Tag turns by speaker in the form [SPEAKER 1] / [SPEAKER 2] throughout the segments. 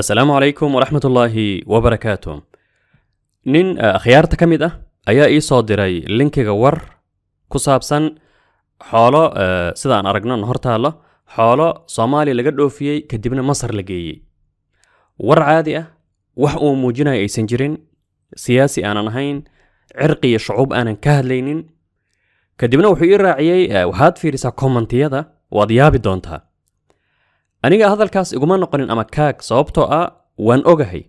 [SPEAKER 1] asalaamu calaykum waraxmat ullaahi wabarakaatu nin akhyaarta eh, ka mid ah ayaa ii soo diray linkiga war ku saabsan xoolo eh, sida aan aragno hor xoolo soomaaliya laga dhoofiyey kadibna masar la geeyey war caadi ah wax uu muujinaya aysan jirin siyaasi aanan ahayn cirqi iyo shucuub aanan ka hadlaynin kadibna wuxuu ii raaciyey eh, waxaad fiirisaa kommentiyada waad yaabi doontaa أنا هذا الكاس إجوما نقلن أما كاك صوبتو أ وان أوجهي.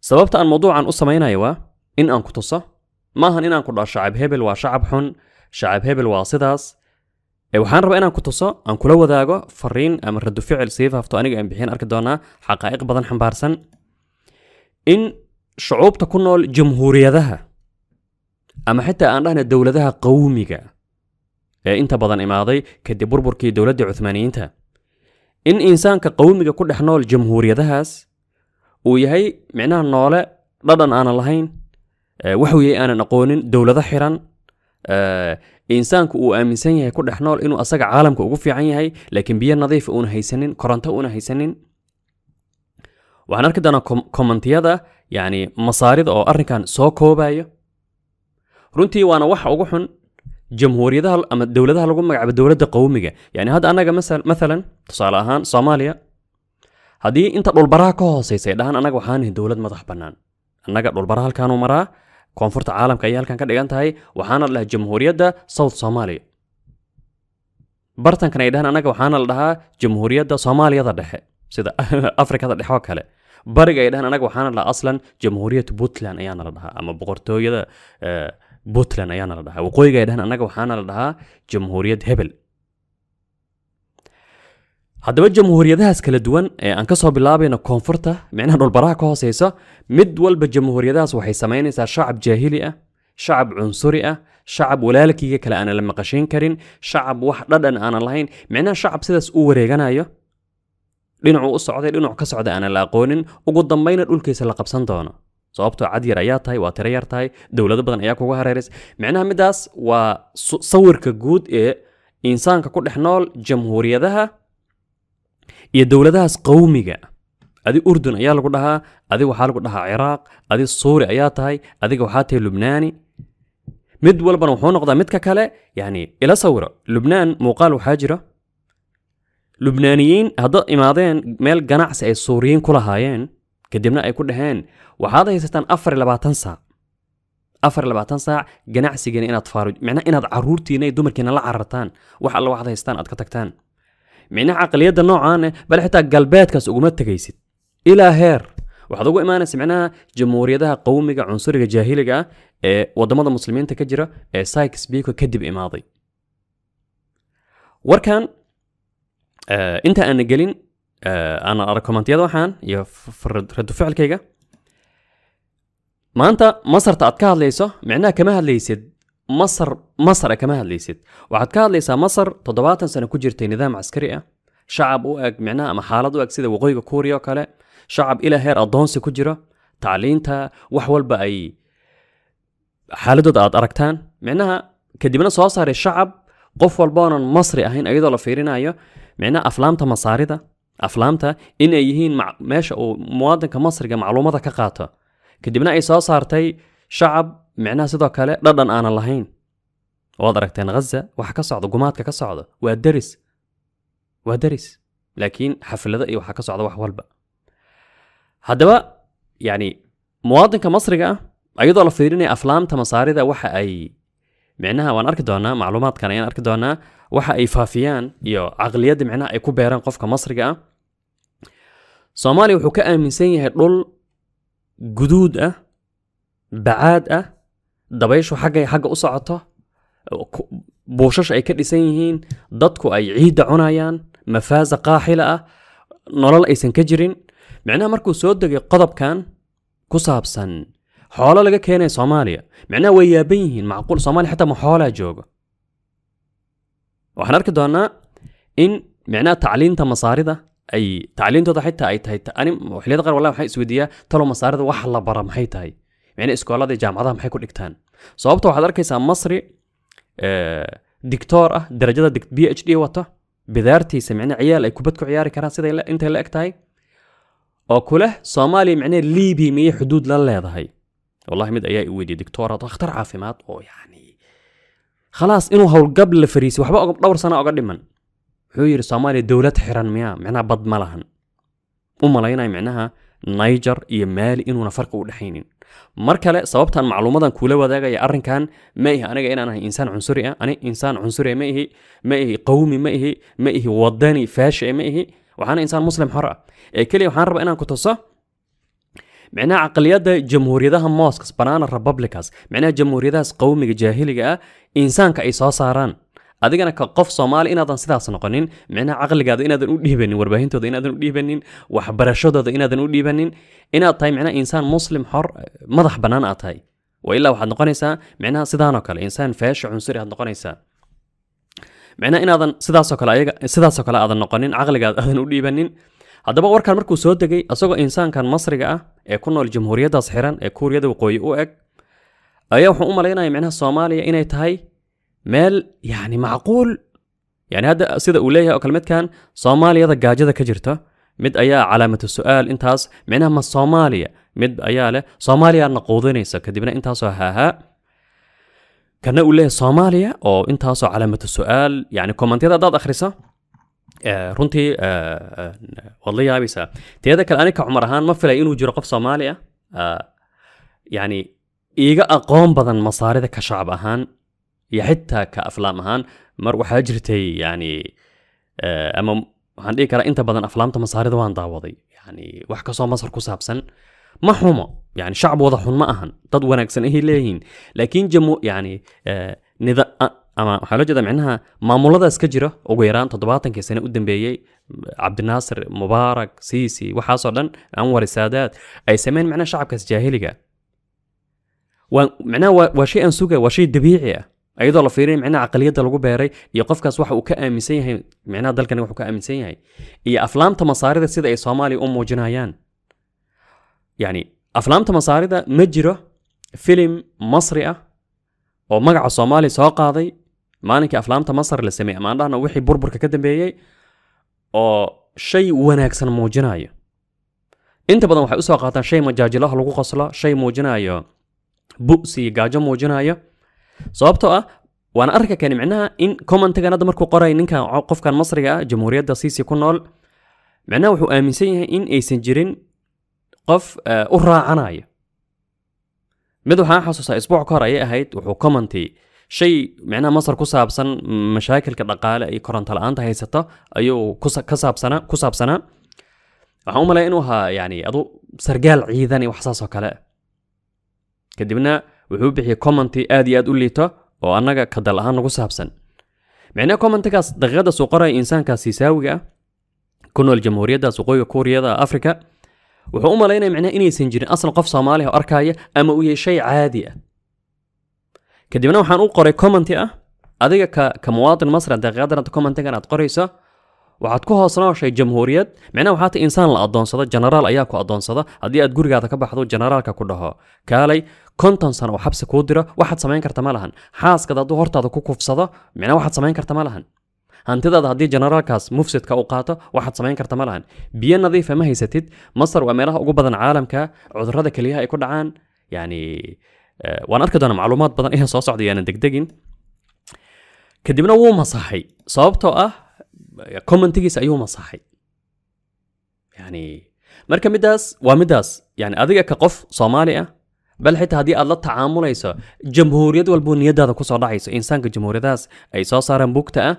[SPEAKER 1] سببت أن موضوع عن أسا ماينا يوا إن أن كتصة ما هن إن أن كتصة شعب هبل وشعب حن شعب هبل واسيداس إيو حان رب أنا أن كتصة أن كلو ذاقو فرين أم ردو فعل سيف هفتو أنيقا إن بحين أركدونا حقائق بضن حمبارسن إن شعوب تكونو الجمهورية ذها أما حتى أن رهن الدولة ذها قوميقا إيه، إنت بضن إماضي كدي بربركي دولة عثمانية عثمانيين in insaanka qowmiga ku dhex nool jamhuuriyadahaas uu yahay micnaha noole dhadhan aanan lahayn waxweye aanan aqoonin dowlado xiran insaanku uu aaminsan yahay ku dhex nool inuu asaga caalamka ugu fiican yahay laakiin biyo nadiifa ah uuna haysanin koronto uuna haysanin waxaan arki doonaa kommentiyada yani masaarida oo arrinkan soo koobayo runtii waana waxa ugu xun جمهورية ده أما الدولة ده لقوم مع الدولة ده قومية يعني هذا أنا مثلا مثلا تصالحان صوماليا هذه أنت دول براكو سي سي ده أنا وحان دولة ما تحبنان أنا دول براها كانوا مرا كونفورت عالم كيال كان كده أنت هاي وحان الله جمهورية ده صوت صوماليا برتن كان يدهن أنا وحان الله جمهورية ده صوماليا ده دحي سيدا أفريقيا ده دحوك هلا برجع يدهن أنا وحان الله أصلا جمهورية بوتلان أيان ردها أما بقرتو يده آه، puntland ayaana la dhahaa waqooyiga ay dhaheen annaga waxaana la dhahaa jamhuuriyad hebel haddaba jamhuuriyadahaas kala duwan ee aan kasoo bilaabayno koonfurta micnaha dhulbaraha ka hooseysa mid walba jamhuuriyadahaas waxay samaynaysaa shacab jaahili ah shacab cunsuri ah shacab walaalkiiga kale aanan la maqashayn karin shacab wax dhadhan aanan lahayn micnaha shacab sidaas u wareeganayo dhinacuu u socday dhinac ka socda aanan la aqoonin ugu dambayna dhulkiisa la qabsan doono صوبتو عادي رياتاي واتريارتاي دولاد بدن اياكو غهريريس معناها مداس وصورك قود إيه إنسان كقول إحنال جمهورية ذها يدولة ذها قومي جا أدي أردن أيال قلها أدي وحال قلها عراق أدي الصور أيات هاي أدي جوحات لبناني مد ولا بنوحون قضا مد ككلا يعني إلى صورة لبنان مقال وحاجرة لبنانيين هذا إماضين مال جناح سعي السوريين إيه، كلها يعني كدمنا أي كده هن وهذا يستان أفر لبعتن ساعة أفر لبعتن ساعة جناع سجن إنا تفارج معنى إنا ضرورتي إنا دمر كنا لا عرتان وحلا واحد يستان أتكتكتان معنى عقلية ده نوع عنه بل حتى قلبات كاس أقومات تجيسد إلى هير وهذا قوي إيمان سمعنا جمهورية ده قومي جا عنصري جاهلي جا إيه وضمض المسلمين تكجرة إيه، سايكس بيكو كدب إماضي وركان إيه، انت انا قلين آه، انا اركومنت يدو حان يفرد ردو فعل كيجا ما انت مصر تعتقد ليسو معناه كمها ليسد مصر مصر كمها ليسد ليسيد وعد مصر تضبات سنة كجرتي نظام عسكرية شعب وقع معناه ما حالد وقع سيدة كوريا كالي شعب إلى هير أدونس كجرة تا وحول بأي حالد وقع أركتان معناها كدبنا صوصر الشعب قفوا البانا مصري أهين أيضا لفيرين أيو معناه أفلام تمصاري aflaamta in ay yihiin meesha uu muwaadinka masriga macluumada ka qaato kadibna ay soo saartay shacab micnaha sidoo kale dhadhan aanan lahayn waad aragteen haza waxa ka socda gumaadka ka socda waa deris waa deris laakiin xaflado iyo waxaa ka socda wax walba haddaba yani muwaadinka masriga ah ayadoo la fiirinaya aflaamta masaarida waxa ay micnaha waan arki doonaa macluumaadkan ayaan arki doonaa waxa ay faafiyaan iyo caqliyadda micnaha ay ku beereen qofka masriga ah soomaaliya wuxuu ka aaminsan yahay dhul guduud ah bacaad ah dabayshu xaggay xagga u socoto buushash ay ka dhisan yihiin dadku ay ciidda cunayaan mafaasa qaaxila ah nolol aysan ka jirin micnaha markuu soo degay qodobkan ku saabsan xoolo laga keenaya soomaaliya micnaha way yaaban yihiin macquul soomaaliya xataa ma xoolaa joogo waxaan arki doonaa in micnaha tacliinta masaarida ay tacliintooda xitaa ay tahay ani xilliyada qaar wallahi waxaan isweydiiyaa talo masaarida wax la bara maxay tahay micnaha iskoolada iyo jaamacadaha maxay ku dhigtaan sababta ah waxaad arkaysaa masri eh, dictoor ah darajada b h d wata bidaartiisa micnaha ciyaal ay kubad ku ciyaari karaan siday intay la eg tahay oo kuleh soomaaliya micnaha libiya miyay xuduud la leedahay wallahi mid ayaa i weydiiyey dictooraad dhakhtar caafimaad oo yani خلاص إنه هو قبل الفريسي وحبا أقب دور سنة أقعد دمن حوير سامالي دولة حيران مياه معناها بض ملاهن وملاينا معناها نيجر يمال مالي إنه نفرق ودحينين مركا لا سببتا معلومة كولا وذاقا يا أرن كان ما إيه، هي أنا جاينا أنا إنسان عنصري أه؟ أنا إنسان عنصري ما هي إيه، ما هي إيه قومي ما هي ما هي وداني فاشي ما هي وحنا إنسان مسلم حرة إيه كلي وحنا ربنا كنت صح معنى عقلية جمهورية ده موسكس بنانا الربابلكاس معنى جمهورية ده قومي جاهلية إنسان كإيسوا ساران أنا كقف صومال إنا دان سيداس نقنين معنى عقل قاد إنا دان أوليه بنين ورباهين تو دان أدن أوليه بنين وحبرشود دا إنا دان أوليه بنين إنا طاي معنى إنسان مسلم حر مضح بنانا أطاي وإلا وحد نقنيسا معنى سيدانوكا الإنسان فاش عنصري هاد نقنيسا معنى إنا دان سيداسوكا لأيقا سيداسوكا لأدن نقنين عقل قاد أدن أوليه بنين haddaba warkan markuu soo degay isagoo insaankan masriga ah ee ku nool jamhuuriyaddaas xiran ee kuuriyada waqooyi u eg ayaa wuxuu u malaynaya micnaha soomaaliya inay tahay meel yani macquul yani hadda sida uu leeyahay oo kalmadkan soomaaliyada gaajada ka jirta mid ayaa calaamatu su-aal intaas micnaha ma soomaaliya mid ayaa leh soomaaliyaana quudinaysa kadibna intaasoo haahaa kana uu leeyahay soomaaliya oo intaasoo calaamatu su-aal yani kommentiyada haddaad akhrisa runtii waad la yaabaysaa teeda kale anika cumar ahaan ma filay inuu jiro qof soomaali ah yani iiga aqoon badan masaarida ka shacab ahaan iyo xitaa ka aflaam ahaan mar waxaa jirtay yani ama waxaan dhihi karaa inta badan aflaamta masaarida waan daawaday yani wax kasoo masar ku saabsan ما حما يعني شعب وضعهم ما أهن ضد ونكسن إيه ليهين لكن جمو يعني آه نذا أما حالا جدا معناها ما مولادا اسكجرة وغيران تطباطن كي سنة قدن بيهي عبد الناصر مبارك سيسي وحاصر لن أنوار السادات أي سمين معنا شعب كاس جاهلية ومعنا وشيء أنسوكا وشيء دبيعية أيضا لفيري معنا عقلية دلو يقف كاس وحو كأمن سيهي معنا دل كان وحو كأمن هي إي أفلام تمصاري سيدة أي صومالي أم وجنايان يعني أفلام تمصاري مجرة فيلم مصرية ومقع الصومالي صومالي قاضي maalinkii aflaamta masar la sameeyey amaan dhahna wixii burburka ka dambeeyey oo shay wanaagsan muujinayo inta badan waxay usoo qaataan shay majaajilaha lagu qoslo shay muujinayo bu'si iyo gaajo muujinayo sababtoo ah waan arka kani micnaha in commentigan hadda markuu qoray ninkan qofkan masriga ah jamhuuriyadda siisi ku nool micnaha wuxuu aaminsan yahay in aysan jirin qof u raacanayo mid waxaan xasuustaa isbuuc ka hor ayay ahayd wuxuu commenti شيء معناه مصر كساب سن مشاكل كدقالة أي كورن تلانتها هي ستة أيو كس كساب سنة كساب سنة عوما لأنه يعني أضو سرجال عيداني وحساسه كلا كدبنا وهو بيحي كومنتي آدي آد أولي تا وأنك كدلهان نغو سابسن معنى كومنتي كاس دغادة سوقرة إنسان كاسي ساوية كونو الجمهورية دا سوقوية كوريا دا أفريكا وهو أما لينا معنى إني سنجري أصلا قف صومالي أو أركاية أما ويا شيء عادية kadibna waxaan u qoray commenty ah adiga ka muwaadin masri haddii khiyaadaran commentigan aad qorayso waxaad ku hoos nooshay jamhuuriyad micnaha waxaa ta insaan la addoonsado genaraal ayaa ku addoonsada haddii aad gurigaada ka baxdo generaalka ku dhaho kaalay konton sano oo xabsi kuu diro waxaad samayn karta ma lahan xaaskaada hadduu hortaada ku kufsado micnaha waxaad samayn karta ma lahan hantidaada haddii generaalkaas mufsidka u qaato waxaad samayn karta ma lahan biyo nadiifa ma haysatid masar waa meelaha ugu badan caalamka cudurrada keliyaha ay ku dhacaan yacni آه، وان اركض انا معلومات بدن ايه صوص عدي انا يعني دقدقين كدي من اوه مصحي صوبتو اه كومن تيجي سايو مصحي يعني مركا مداس ومداس يعني اذيك كقف صومالية آه، بل حتى هذه الله تعامل ايسا جمهورية والبنية دادا كو صدع ايسا انسان كجمهورية داس ايسا صار بوكتا آه،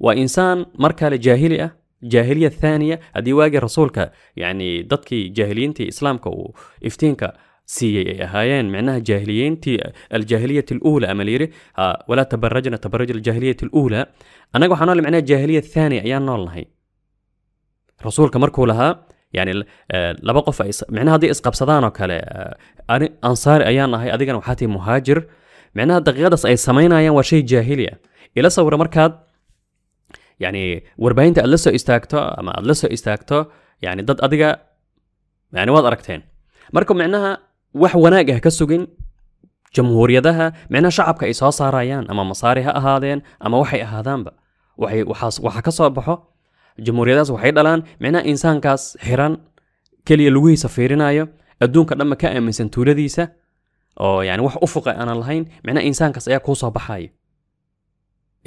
[SPEAKER 1] وانسان مركا لجاهلية جاهلية ثانية هذه واجه رسولك يعني دتك جاهلين تي اسلامك وافتينك سي هايين معناها جاهليين تي الجاهلية الأولى أمليري ها ولا تبرجنا تبرج الجاهلية الأولى أنا أقول وحنول معناها الجاهلية الثانية أيان نول هي رسول كمركو لها يعني آه، لبا قف معناها دي إسقاب صدانا أنا آه، أنصار أيان هي أديقنا وحاتي مهاجر معناها دقيقة أي سمينا أيان وشي جاهلية إلا صور markaad يعني warbaahinta aad إستاكتو أما istaagto إستاكتو يعني ضد soo يعني واضح ركتين adiga معناها wax wanaag ah ka sugin jamhuuriyadaha micnaha shacabka ay soo saarayaan ama masaari ha ahaadeen ama waxay ahaadaanba waxaa ka soo baxo jamhuuriyadahaas waxay dhalaan micnaha insaankaas xiran keliya lugihiisa fiirinayo adduunka dhanba ka aaminsan tuuladiisa oo yani wax ufuqa aanan lahayn micnaha insaankaas ayaa kuu soo baxayo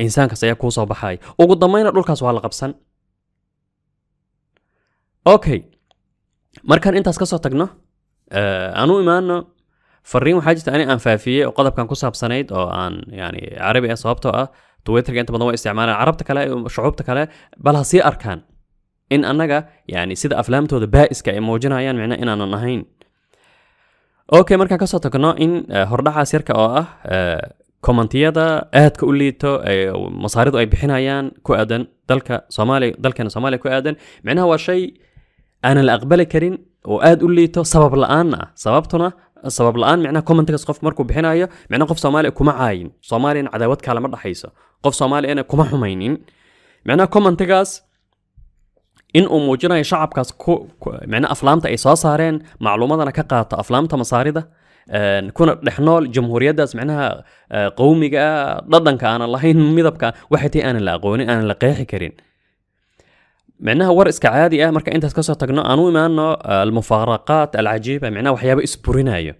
[SPEAKER 1] insaankaas ayaa kuu soo baxayo ugu dambayna dhulkaas waa la qabsan okay markaan intaas ka soo tagno anu imaano fariin waxaa jirta ani aan faafiyey oo qodobkan ku saabsanayd oo aan yani carabi ah sababtoo ah twitterka inta badan waa isticmaalaan carabta kale shucuubta kale bal ha sii arkaan in annaga yani sida aflaamtooda baa'iska ay muujinayaan micna inaanan ahayn okay markaan kasoo tagno in hordhacaas yarka oo ah kommentiyada aadka u liito masaaridu ay bixinayaan ku aadan dalka soomaaliya dalkeena soomaaliya ku aadan micnaha waa shay aanan la aqbali karin oo aad u liito sabab la-aan ah sababtuna sabab la-aan micnaha commentakas qof markuu bixinayo micnaha qof soomaaliya kuma caayin soomaaliyana cadaawad kalama dhaxayso qof soomaaliyana kuma xumaynin micnaha commentakas in uu muujinayo shacabkaas micnaha aflaamta ay soo saareen macluumadana ka qaata aflaamta masaarida kuna dhex nool jamhuuriyaddaas micnaha qowmiga dhadhanka aanan lahayn midabka waxay tahay aanan la aqoonin aanan la qeexi karin معناها ور اسك عادي اه مركا انت تكسر تقنا انو ما آه، المفارقات العجيبه معناها وحياه اسبوريناي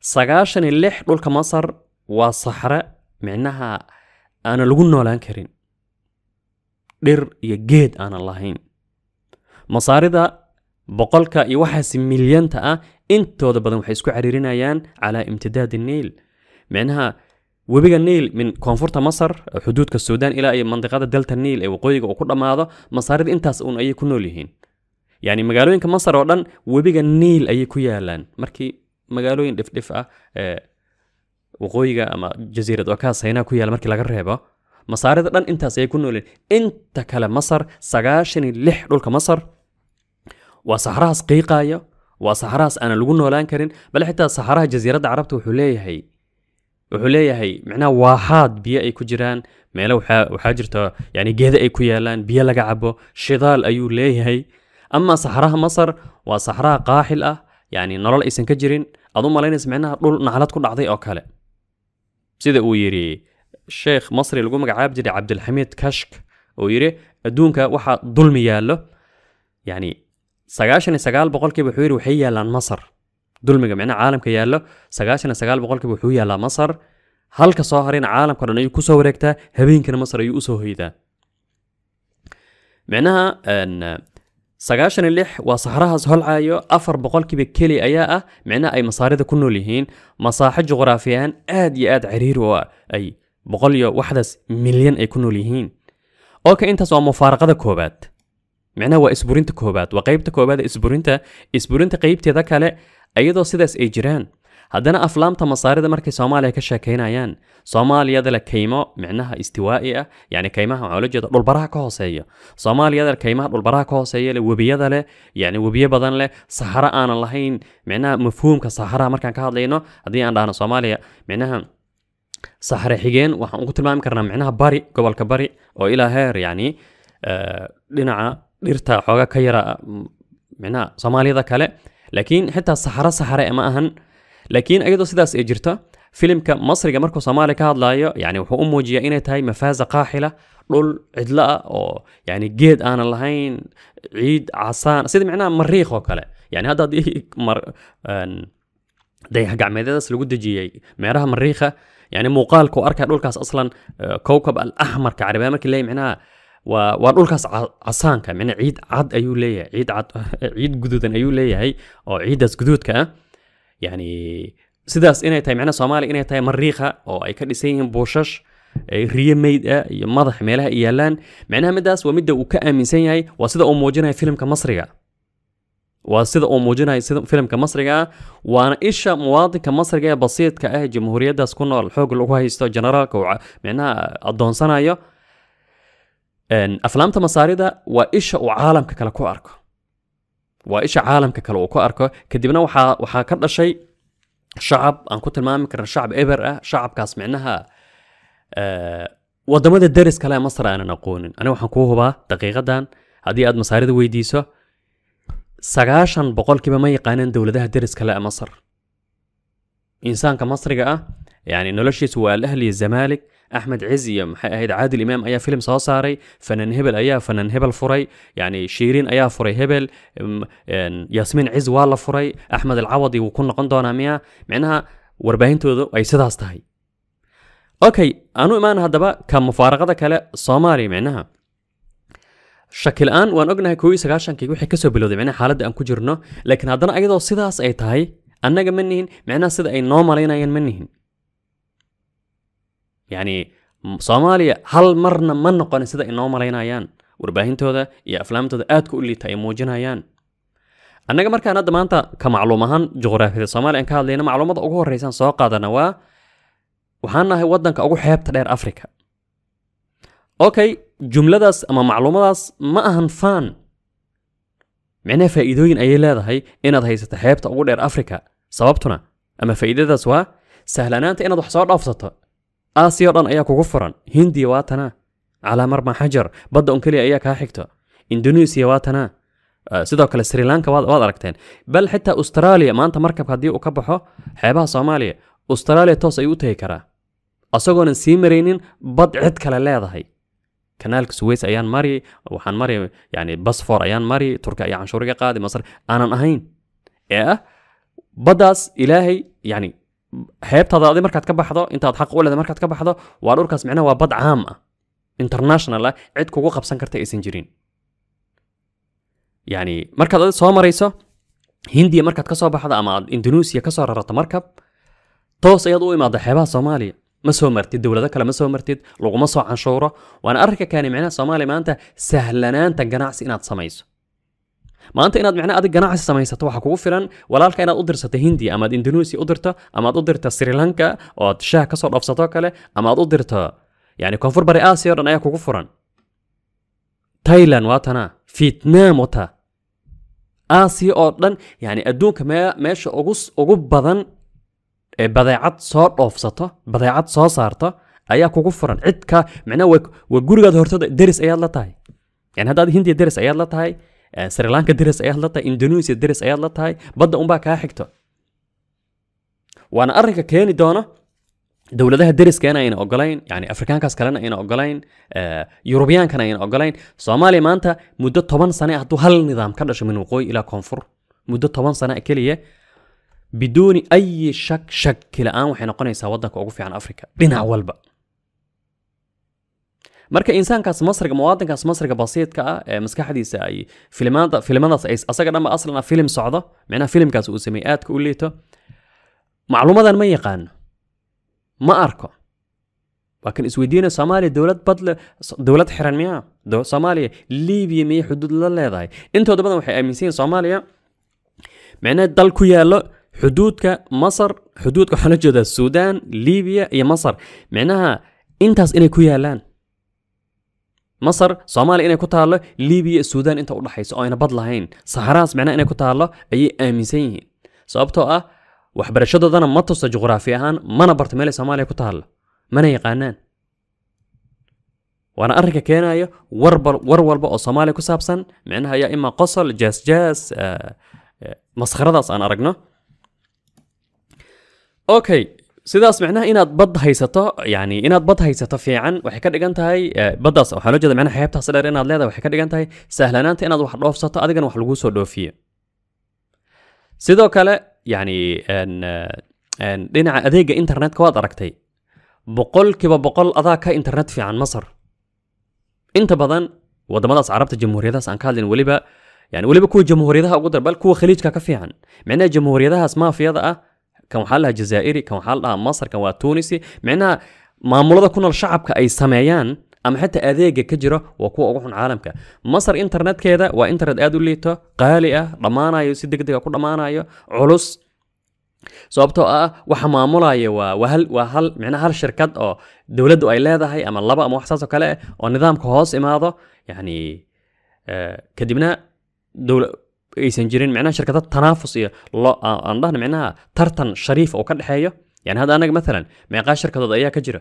[SPEAKER 1] سغاشن اللح دول كمصر وصحراء معناها انا لو نولان كرين دير يجيد انا اللهين مصاري ذا بقولك يوحس مليون تا آه، انتو ذا بدن حيسكو عريرين على امتداد النيل معناها وبيجا النيل من كونفورتا مصر حدود كالسودان الى اي منطقه دلتا النيل اي وقوي وكل ما هذا مصاريف انت اسون اي كنوليهين يعني مجالوين كمصر أولا وبيجا النيل اي كيالان مركي مجالوين دف دفع اه وقوي اما جزيره وكاس هنا كيال مركي لا غريبا مصاريف دن انت اسي كنولين انت كلا مصر سغاشن لح دول كمصر وصحراء سقيقايا وصحراء انا لو نولان كرين بل حتى صحراء جزيره عربته وحليه هي wuxuu leeyahay micnaha waaxaad biyo ay ku jiraan meele waxaa jirta yani geeda ay ku yaalaan biyo laga cabo shidaal ayuu leeyahay ama saxraha masar waa saxraha qaaxil ah yani nolol aysan ka jirin adu malaynaysa micnaha dhul naclad ku dhacday oo kale sida uu yidhi sheekh masri lagu magacaabi jiray cabdilxamiid kashk oo yidhi adduunka waxaa dulmi yaallo yani sagaashan iyo sagaal boqolkiiba wuxuu yidhi waxay yaalaan masar dulmiga micnaha caalamka yaalo sagaashan iyo sagaal boqolkiiba wuxuu yaalaa masar halka soo harayna caalamka dhan ayuu kusoo wareegtaa habeenkana masar ayuu usoo hoydaa micnaha sagaashan iyo lix waa sahrahaas holcaayo afar boqolkiiba keli ayaa ah micnaha ay masaarida ku nool yihiin masaaxo juqraafi ahaan aad iyo aad ciriiri oo ah ay boqol iyo waxdaas milyan ay ku nool yihiin oo ka intaas waa mufaaraqada koobaad micnaha waa isburinta koobaad waa qeybta koobaad ee isburinta isburinta qeybteeda kale iyadoo sidaas ay jiraan haddana aflaamta masaarida markay soomaaliya ka sheekaynayaan soomaaliyadale kaymo micnaha istiwaa'i ah yacni kaymaha waxaa la jeeda dhulbaraha ka hooseeya soomaaliyadale kaymaha dhulbaraha ka hooseeya leh webiyada leh yacni webiyo badan leh sahara aanan lahayn micnaha mafhuumka saharaha markaan ka hadlayno haddii aan dhahno soomaaliya micnaha saxare xigeen waxaan ugu tilmaami karnaa micnaha bari gobolka bari oo ilaa heer yacni dhinaca dhirta xooga ka yara micnaha soomaaliyada kale لكن حتى الصحراء صحراء ما أهن لكن أيضا سداس إجرتا إيه فيلم كمصر جمركو صمالي كهاد لايو يعني وحو أمو جيا تاي مفازة قاحلة رول عدلاء أو يعني جيد أنا اللهين عيد عصان سيد معناه مريخ وكلا يعني هذا دي مر دي حق عميدة داس لقود جيا مريخة يعني مقالكو أركا رول كاس أصلا آه، كوكب الأحمر كعربية مركي اللي معناه waa waa dhulkaas casaanka micna ciid cad ayuu leeyahay ciid cad ciid guduudan ayuu leeyahay oo ciidaas guduudka ah yani sidaas inay tahay micnaha soomaaliya inay tahay mariikha oo ay ka dhisan yihiin buushash riyo meyd ah iyo madax meelaha ay yaalaan micnaha midaas waa midda uu ka aaminsan yahay waa sida uu muujinaya filimka masriga waa sida uu muujinaya sida filimka masriga ah waana isha muwaadinka masriga ee basiidka ah jamhuuriyaddaas ku nool xoog lagu haysto generaalka uu micnaha adoonsanayo أفلامته مصاري ده وإيش عالم ككل كواركو وإيش عالم ككل وكواركو كديبنا وح وح كده شيء شعب أنا كنت المام كرنا شعب إبرة أه، شعب كاس معناها أه، ودمو ده درس كلام مصر أنا نقول أنا وح نقوله با دقيقة دان هذه أد مصاري ده ويديسه سعاشن بقول كي ما يقانن دولدها درس كلام مصر إنسان كمصري جاء أه، يعني نلشي سوى الأهلي الزمالك احمد عزي عادل امام ايا فيلم صاصاري فنان هبل ايا فنان هبل فري يعني شيرين ايا فري هبل ياسمين عز والله فري احمد العوضي وكنا قندونا مياه معناها ورباهنتو اي سيداس تهي اوكي أنا انو امان هدبا كان مفارقه كلا صومالي معناها شكل الان وان اغنى كوي سغاشان كي وخي كسو بلودي معناها حالده ان كجرنو لكن هدنا ايدو سيداس اي تهي انا منين معناها سيدا اي نورمالين اي منين yacni soomaaliya hal marna ma noqonin sida inoo malaynayaan warbaahintooda iyo aflaamtooda aadka u liita ay muujinayaan annaga markaan hadda maanta ka macluum ahaan juqraafiyada soomaaliya aan ka hadlayna macluumada ugu horreysaan soo qaadana waa waxaan nahay waddanka ugu xeebta dheer africa okay jumladaas ama macluumadaas ma ahan faan micnaa faa'iidooyin ayay leedahay inaad haysato xeebta ugu dheer africa sababtuna ama faa'iidadaas waa sahlanaanta inaad wax soo dhoofsato آسيا أن أيا كوكو فران هندي واتنا على مرمى حجر بدا أنكلي أيا كاحكتا إندونيسيا واتنا آه، سيدوكا سريلانكا واتركتين بل حتى أستراليا ما أنت مركب هادي وكبحو حيبا صوماليا أستراليا توس أيوتيكرا أصغون سيمرينين عد عدكا لا هي كنالك سويس أيان ماري وحان ماري يعني بصفور أيان ماري تركيا أيان يعني شوريا قادم مصر أنا نهين إيه بداس إلهي يعني xeebtaada adi markaad ka baxdo intaad xaq u leedahay markaad ka baxdo waa dhulkaas micnaha waa bad caam ah international ah cid kugu qabsan karta aysan jirin yani markaad adi soo marayso hindiya markaad kasoo baxdo ama aad indonesia kasoo rarato markab toos ayaad u imaada xeebaha soomaaliya ma soo martid dowlado kale ma soo martid laguma soo canshuuro waana arrinka keeni micnaha soomaaliya maanta sahlanaanta ganacsi inaad samayso maanta inaad micna adig ganacsi samaysato waxaa kugu filan walaalka inaad u dirsata hindiya ama aad indonesia u dirto ama aad u dirta sri lanka oo aad shaah kasoo dhafsato kale ama aad u dirto yani koonfur bari aasiya o dhan ayaa kugu furan tailand waa tana vietnam wata aasiya oo dhan yani adduunka me meesha ugu ugu badan ee badeecad soo dhoofsato badeecad soo saarto ayaa kugu furan cidka micnaha waa gurigaad hortada deris ayaad la tahay yani haddaad hindiya deris ayaad la tahay آه، سريلانكا درس أيها اللطاي إندونيسيا درس أيها اللطاي بدأ أمبا كاحكتو وأنا أرنكا كياني دونا دولة ده درس كيانا إينا أغلاين يعني أفريكان كاس كالانا إينا أغلاين آه، يوروبيان كانا إينا أغلاين سومالي مانتا مدد طبان سنة أهدو هل نظام كرداش من وقوي إلى كونفور مدد طبان سنة أكلية بدون أي شك شك كلا آن وحين قنيسا ودنك وقوفي عن أفريقيا بين أول بقى marka insaankaas masriga muwaadinkaas masriga basiidka ah ee maskaxdiisa ay filimada filimadaas ay asaga dhanba aslan ah filim socdo micnaha filimkaas uu sameeyey aadka u liito macluumadan ma yaqaano ma arko waa kan isweydiina soomaaliya dowlad badle dowlad xiran miyaa soomaaliya liibiya miyay xuduud la leedahay intooda badan waxay aaminsan yihin soomaaliya micnaha dal ku yaallo xuduudka masar xuduudka waxaa la jeedaa suudaan liibiya iyo masar micnaha intaas inay ku yaalaan مصر soomaaliya inay ku taallo libiya suudan inta u dhaxayso oo ayna bad lahayn saxaraas micnaha inay ku taallo ayay aaminsan yihiin sababtoo ah waxbarashadoodana ma tusta juqraafi ahaan mana barto meelay soomaaliya ku taallo mana yaqaanaan waana arrinka keenayo war walba oo soomaaliya ku saabsan micnaha ayaa imaa qosol jaasjaas maskaradaas aan aragno okay سيدا سمعنا إن بض يعني هاي ستة آه، يعني إن بض هاي ستة في عن وحكاية جنت هاي بضص أو حلو جدا معنا حياة تحصل علينا على هذا وحكاية جنت هاي سهلة نانت إن أضوح روف ستة أدي جن وحلو جوس ودو فيه سيدا كلا يعني إن إن دين أديج إنترنت كوا دركتي بقول كبا بقول أذاك إنترنت في عن مصر أنت بضن وده مدرس عربت الجمهورية ده سان كالين وليبا يعني وليبا كوا الجمهورية ده أقدر بل كوا خليج كافي عن معنا الجمهورية ده اسمها في هذا كان حالها جزائري كان حالها مصر كان تونسي معناها معمولة كنا الشعب كأي سمايان أم حتى أذيك كجرة وكو أروحن عالمك مصر إنترنت كذا وإنترنت أدوليتو قالية رمانا يصدق دقيقة كل رمانا علوس سببتو آه وح معمولة يو وهل هل معناها هل شركات أو دولة أو إلا هذا هي أما الله بقى مو حساس وكلا ونظام كهوس إما يعني آه، كدبنا دولة aysan jirin micnaha shirkadad tanaafus iyo aan dhahna micnaha tartan shariif oo ka dhexeeyo yani hadda anaga maalan meeqaa shirkadood ayaa ka jira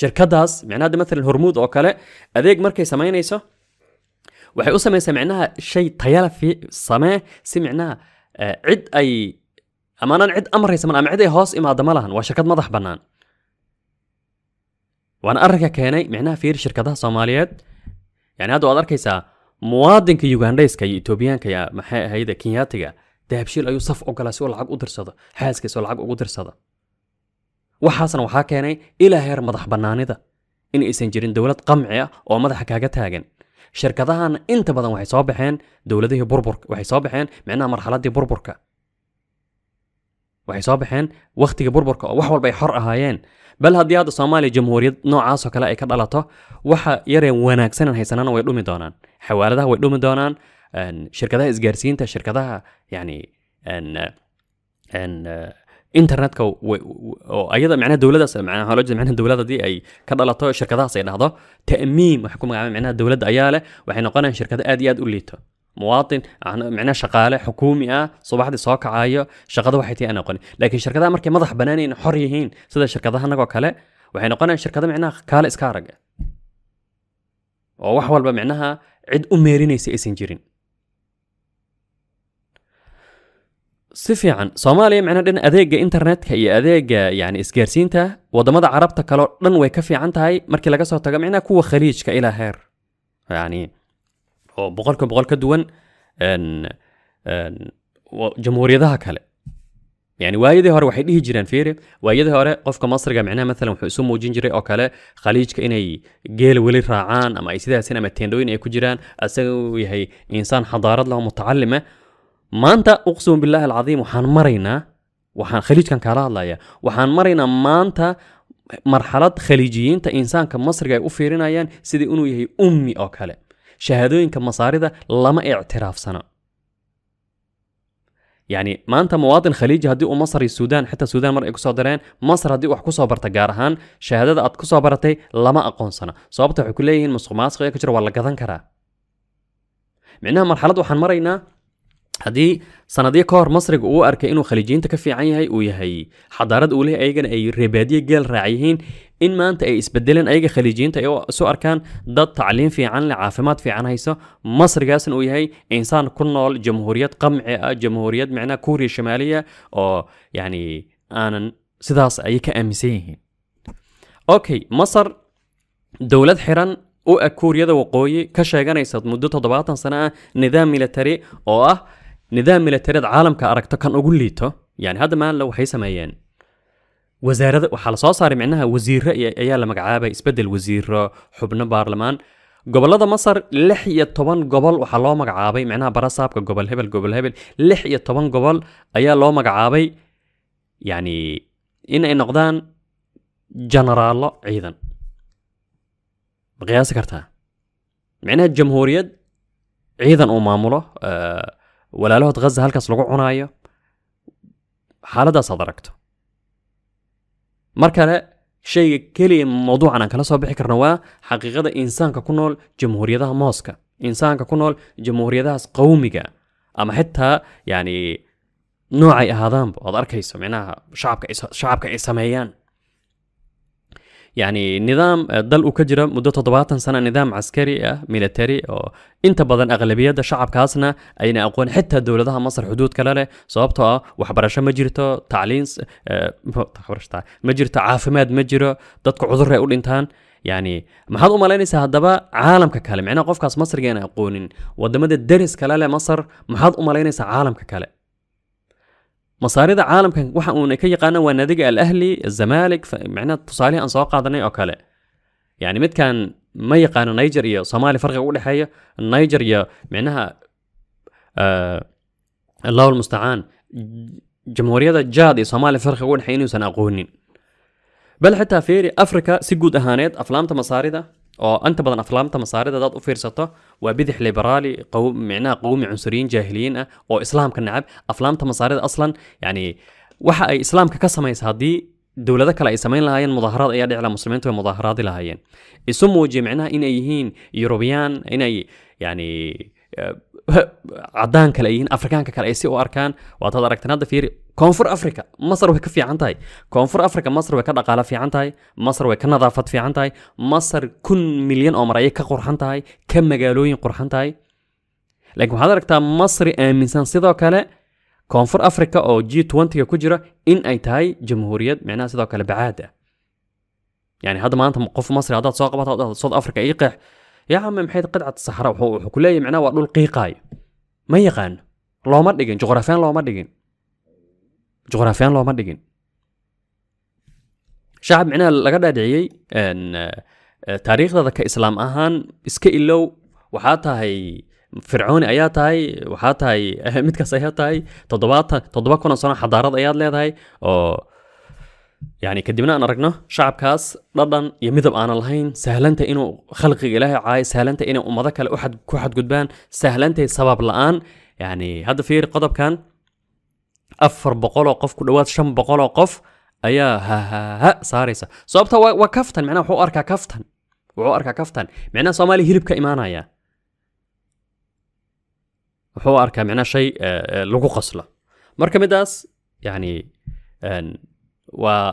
[SPEAKER 1] shirkadaas micnaha hadda maalan hormuud oo kale adeeg markay samaynayso waxay u samaysaa micnaha shay tayala samee si micnaha cid ay ama anaan cid amray saman ama cid ay hoos imaada ma lahan waa shirkad madax bannaan waana arrinka keenay micnaha fiir shirkadaha soomaaliyeed yani hadda waad arkaysaa muwaadinka yugandhayska iyo etoobiyaanka maxay ahayde kenyaatiga dahabshiil ayuu saf u galay si uu lacag u dirsado xaaskiisa oo lacag ugu dirsada waxaasna waxaa keenay ilaa heer madax bannaanida in aysan jirin dowlad qamci ah oo madaxa kaaga taagan shirkadahana inta badan waxay soo baxeen dowladihii burburka waxay soo baxeen micnaha marxaladii burburka waxay soo baxeen wakhtigii burburka oo wax walba ay xor ahaayeen bal haddii hadda soomaaliya jamhuuriyad noocaas oo kale ay ka dhalato waxa yareen wanaagsanan haysanana way dhumi doonaan xawaaladaha way dhumi doonaan shirkadaha isgaarsiinta shirkadaha yani internetka oo ayada micnaha dowladaas waxaa loo jeeda micnaha dowladda haddii ay ka dhalato shirkadahaas ay dhahdo ta'miim waxay ku magacaabaan micnaha dowladda ayaa leh waxay noqonayaan shirkado aad iyo aad u liito مواطن معناه شقاله حكومي اه صباحدي سو كعايو شقده waxay tahay noqon laakiin shirkadaha markay madax banaanayeen xor yihiin sida shirkadaha anago kale waxay noqonayaan shirkado micnaha kaale iska araga oo wax walba micnaha cid u meerinaysa aysan jirin si fiican soomaaliya micnaha dhan adeega internetka iyo adeega yani isgaarsiinta wadamada carabta kaleo dhan way ka fiican tahay markii laga soo tago micnaha kuwa khaliijka ilaa heer yani oo boqolka boqol ka duwan jamhuuriyadaha kale يعني وايدي هور وحيد هجران إيه فيري وايدي هور قفك كمصر جمعنا مثلا وحسومو جنجري او كلا خليج كاني جيل ولي راعان اما سيدا سينا متندوين اي كجران اسوي هي انسان حضاره لهم متعلمه ما انت اقسم بالله العظيم وحان مرينا وحان خليج كان كلا الله يا وحان مرينا ما انت مرحلة خليجيين تإنسان كمصر جاي أفيرنا يان سيدي أنو يهي أمي أو كلا شهادوين كمصاري لما اعتراف سنة يعني ما انت مواطن خليجي هدي او مصر السودان حتى السودان مر اكو صادرين مصر هدي او حكو صابرتا غارهان شهادة اد كو صابرتي لما اقون سنة صابتا حكو ليهين مصر ماسخ يكجر والا قذن كرا معناها مرحلة وحن مرينا هدي سندية كور مصر او اركي خليجيين تكفي عيهي ويهي حضارة اولي ايجن اي ربادية جيل راعيين إن ما أنت إيه إسبدلين أيجا خليجين تأيو سو أركان ضد تعليم في عن لعافمات في عن هيسو مصر جاسن ويهي إنسان كنول جمهورية قمعية جمهورية معنا كوريا الشمالية أو يعني أنا سداس أيك أمسيه أوكي مصر دولة حيران او كوريا دو قوي كشاقان يساد مدو تضباطن سنة نظام ملتري او اه نظام ملتري عالم كاركتا كان اقول ليتو يعني هذا ما لو حيسا ميان وزارة وحال صار صار معناها وزير رأي أيام مجعابة إسبدل وزير حبنا بارلمان قبل هذا مصر لحية طبعاً قبل وحال الله مجعابة معناها براسابك قبل هبل قبل هبل لحية طبعاً قبل أيام الله مجعابة يعني إن إن قدان جنرال أيضا قياس كرتها معناها الجمهورية أيضا أمامله أه ولا له تغزة هلكس لقوع عناية حال هذا صدركته mar kale shayga keliya mawduucan aan kala soo bixi karno waa xaqiiqada insaanka ku nool jamhuuriyadaha mooska insaanka ku nool jamhuuriyadahaas qawmiga ama xitaa yani noocay ahaadaanba ood arkayso micnaha shacabka ay sameeyaan يعني نظام ضل آه، وكجرة مدة طبعات سنة نظام عسكري آه، ميلتري أو أنت بدن أغلبية ده شعب كاسنا أين أقول حتى الدولة ده مصر حدود كلا له صوبتها وحبرش مجرته تعليم س أه حبرش تع مجرته عافمات مجرة دتك عذر يقول إنتان يعني ما حد أمال أني دبا عالم ككلام يعني قف كاس مصر جينا أقولن ودمد الدرس كلا مصر ما حد أمال أني عالم ككلام masaaridda caalamkan waxa uuna ka yaqaana waa naadiga alahli azamaalig macnaha tusaalihii aan soo qaadanay oo kale yani midkan ma yaqaano niger iyo soomaali farqiga u dhexeeya niger iyo micnaha allahu lmustacaan jamhuuriyadda jaad iyo soomaali farqiga u dhexeeya inuusan aqoonin bal xitaa feeri africa si guud ahaaneed aflaamta masaarida وأنتبض أفلام تمصاري ضد أفيرسطة وبدح ليبرالي قو معناه قومي عنصريين جاهليين وإسلام كنعب أفلام تمصاري أصلا يعني waxa ay islaamka ka samaysa haddii dowlado kale ay samayn lahaayeen mudaaharaad ayaa dhici laha muslimiintu ay mudaaharaadi lahaayeen isu muujiya micnaha inay yihiin eurobiyaan inay yani cadaan kale yihiin afrikaanka kale ay si u arkaan waad had aragteen hadda fiiri koonfur africa masar way ka fiican tahay koonfur africa masar way ka dhaqaale fiican tahay masar way ka nadaafad fiican tahay masar kun milyan oo mar ayay ka qurxan tahay ka magaalooyin qurxan tahay laakiin waxaad aragtaa masri aaminsan sidoo kale koonfur africa oo g twentyga ku jira in ay tahay jamhuuriyad micnaha sidoo kale bacaad ah yani hadda maanta qof masri haddaad soo qabato sood africa ii qeex يا عم محيط قطعة الصحراء وكلية معناه ودول قيقاي ما يقان لو ما دقين جغرافيا لو ما دقين جغرافيا لو ما دقين شعب معنا لقد أدعي ان آه، تاريخ ذاك اسلام اهان اسكي لو وحاتها هي فرعون اياتها هي وحاتها هي متكسيها هي تضبطها تضبط كنا صنع حضارات ايات لها هي يعني كدبنا أنا رجنا شعب كاس ردن يمذب أنا الحين سهلنته إنه خلق إله عاي سهلنته إنه أمضك لأحد كوحد جدبان سهلنته سبب الآن يعني هذا في قضب كان أفر بقول وقف كل وقت شم بقول وقف أيا ها ها ها ساريسة صوبته وكفتن معناه هو أركا كفتن وهو أركا كفتن معناه صومالي هرب كإيمانا يا هو أركا معناه شيء آه، آه، لغو خصلة مركب داس يعني آه، و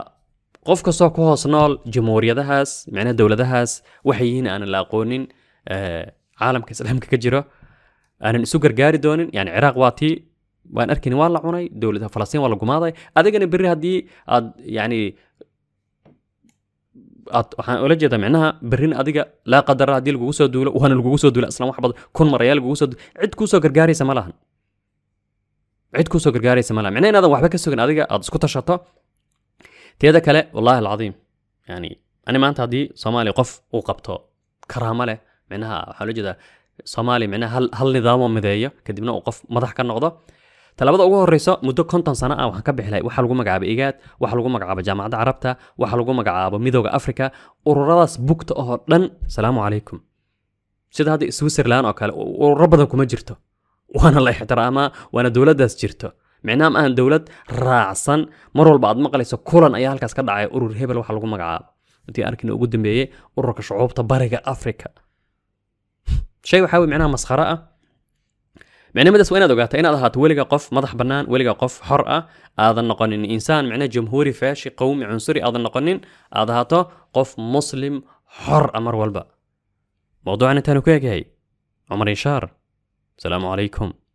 [SPEAKER 1] قف كسو كو هوس نول جمهوريادهاس معناه دولادهاس وحي هنا انا لا اقونين آه عالم كسلامك كجيرو انا نسو غرغاري دونين يعني عراق واتي وان اركني والا عوني دولتها فلسطين والا قماضي ادقني بري هدي أد يعني أت... وحان اولا جيدا معناها برين ادقا لا قدر هدي القوسو دولة وهان القوسو دولة اصلا واحد كون مريال القوسو دولة عد كوسو غرغاري سمالهن عد كوسو غرغاري سمالهن معناه انا واحد كسو غن ادقا اد سكوتا شطا teeda kale wallahi alcaiim yani ani maanta haddii soomaaliya qof uu qabto karaamo leh micnaha waxaa loo jeedaa soomaaliya micnaha hal nidaamo mideeyo kadibna uu qof madax ka noqdo talaabada ugu horeysa muddo konton sana ah waxaan ka bixilahay waxaa lagu magacaabo igaad waxaa lagu magacaabo jaamacadda carabta waxaa lagu magacaabo midooda africa ururadaas bugta oo dhan salaamu calaykum sida hadda switzerland oo kale ururo badan kuma jirto waana la ixtiraamaa waana dowladdaas jirto معناه أن دولة راعصا مرة بعض مقلس كلن أيها الكاس كدعى أورور هبل وحلقوا مع عاب أنتي أركن وجود بيجي أورك شعوب تبرق أفريقيا شيء وحوي معناه مسخرة معناه مدى سوينا دقات أنا ده هتولق قف مضح بنان ولق قف حرقة هذا النقنين إنسان معناه جمهوري فاشي قومي عنصري هذا النقنين هذا هتو قف مسلم حر أمر والبا موضوعنا تانو كي جاي عمر يشار السلام عليكم